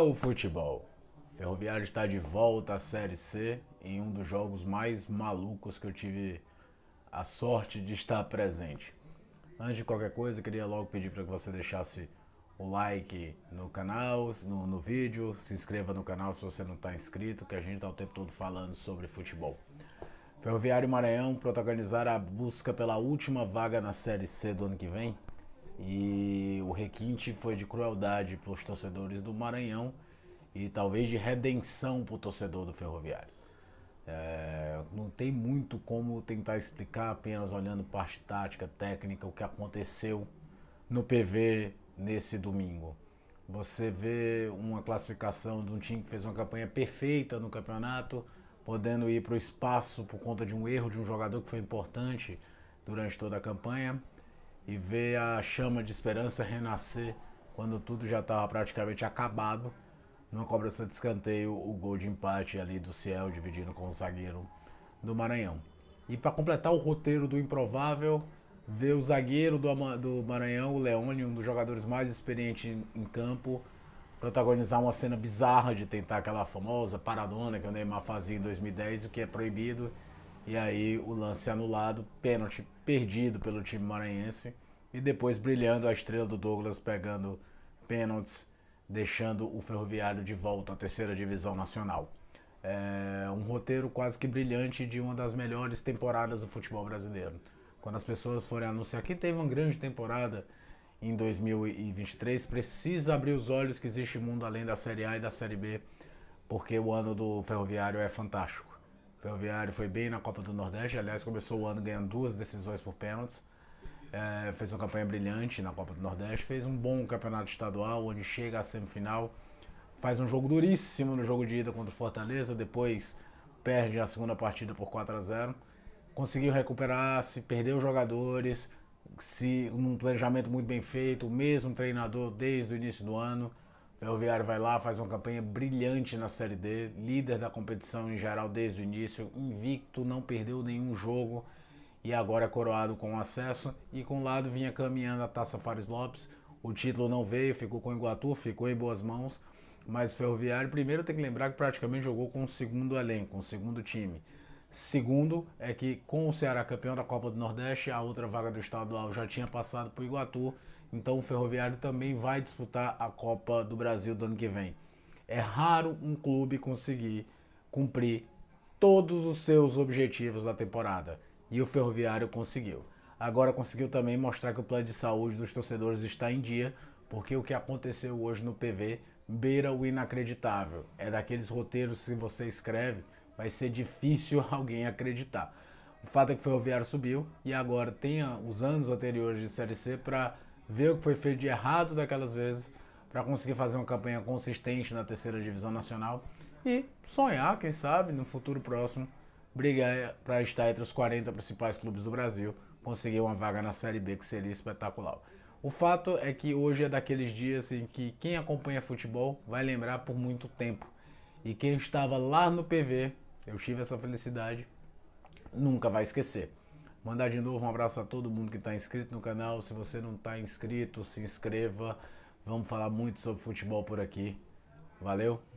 O futebol. Ferroviário está de volta à Série C em um dos jogos mais malucos que eu tive a sorte de estar presente. Antes de qualquer coisa, queria logo pedir para que você deixasse o like no canal, no, no, vídeo, se inscreva no canal se você não está inscrito, que a gente está o tempo todo falando sobre futebol. Ferroviário Maranhão protagonizar a busca pela última vaga na Série C do ano que vem e o requinte foi de crueldade para os torcedores do Maranhão e talvez de redenção para o torcedor do Ferroviário. É, não tem muito como tentar explicar apenas olhando parte tática, técnica, o que aconteceu no PV nesse domingo. Você vê uma classificação de um time que fez uma campanha perfeita no campeonato, podendo ir para o espaço por conta de um erro de um jogador que foi importante durante toda a campanha e ver a chama de esperança renascer quando tudo já estava praticamente acabado. Numa cobrança de escanteio, o gol de empate ali do Ciel, dividindo com o zagueiro do Maranhão. E para completar o roteiro do improvável, ver o zagueiro do, do Maranhão, o Leone, um dos jogadores mais experientes em campo, protagonizar uma cena bizarra de tentar aquela famosa paradona que o Neymar fazia em 2010, o que é proibido, e aí o lance anulado, pênalti perdido pelo time maranhense. E depois brilhando a estrela do Douglas pegando pênaltis, deixando o Ferroviário de volta à terceira divisão nacional. É um roteiro quase que brilhante de uma das melhores temporadas do futebol brasileiro. Quando as pessoas forem anunciar que teve uma grande temporada em 2023, precisa abrir os olhos que existe mundo além da Série A e da Série B, porque o ano do Ferroviário é fantástico. Ferroviário foi bem na Copa do Nordeste, aliás, começou o ano ganhando duas decisões por pênaltis. É, fez uma campanha brilhante na Copa do Nordeste, fez um bom campeonato estadual, onde chega à semifinal, faz um jogo duríssimo no jogo de ida contra o Fortaleza, depois perde a segunda partida por 4 a 0 Conseguiu recuperar, se perdeu jogadores, se um planejamento muito bem feito, o mesmo treinador desde o início do ano Ferroviário vai lá, faz uma campanha brilhante na Série D, líder da competição em geral desde o início, invicto, não perdeu nenhum jogo e agora é coroado com acesso. E com o lado vinha caminhando a Taça Fares Lopes, o título não veio, ficou com o Iguatu, ficou em boas mãos. Mas o Ferroviário, primeiro, tem que lembrar que praticamente jogou com o segundo elenco, com o segundo time. Segundo é que com o Ceará campeão da Copa do Nordeste, a outra vaga do estadual já tinha passado para o Iguatu então o Ferroviário também vai disputar a Copa do Brasil do ano que vem. É raro um clube conseguir cumprir todos os seus objetivos da temporada e o Ferroviário conseguiu. Agora conseguiu também mostrar que o plano de saúde dos torcedores está em dia, porque o que aconteceu hoje no PV beira o inacreditável. É daqueles roteiros que você escreve, vai ser difícil alguém acreditar. O fato é que o Ferroviário subiu e agora tem os anos anteriores de Série C para ver o que foi feito de errado daquelas vezes para conseguir fazer uma campanha consistente na terceira divisão nacional e sonhar, quem sabe, no futuro próximo, brigar para estar entre os 40 principais clubes do Brasil, conseguir uma vaga na Série B que seria espetacular. O fato é que hoje é daqueles dias em assim, que quem acompanha futebol vai lembrar por muito tempo. E quem estava lá no PV, eu tive essa felicidade, nunca vai esquecer. Mandar de novo um abraço a todo mundo que está inscrito no canal. Se você não está inscrito, se inscreva. Vamos falar muito sobre futebol por aqui. Valeu!